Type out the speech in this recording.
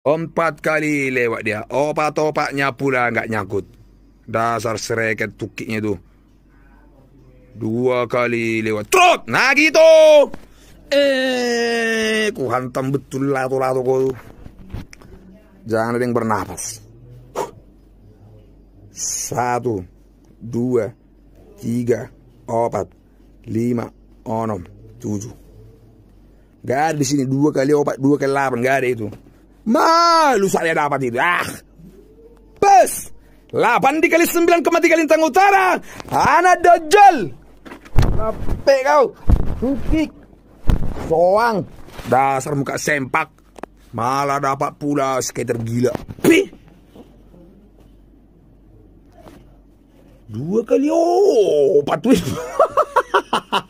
Empat kali lewat dia. Opat-opatnya pula nggak nyangkut. Dasar sereket tukiknya itu. Dua kali lewat. Trot! Nah gitu! Eh, ku hantam betul lato latu ku. Jangan ada yang bernapas. Satu, dua, tiga, empat, lima, enam, tujuh. Gak ada di sini dua kali opat, dua kali lapan gak ada itu. Malu saya dapat itu. Ah. Pes. 8 dikali 9 9,3 lintang utara. Anak dajjal. Capek kau. Rukik. Soang. Dasar muka sempak. Malah dapat pula skater gila. Pih. Dua kali. Oh, patut.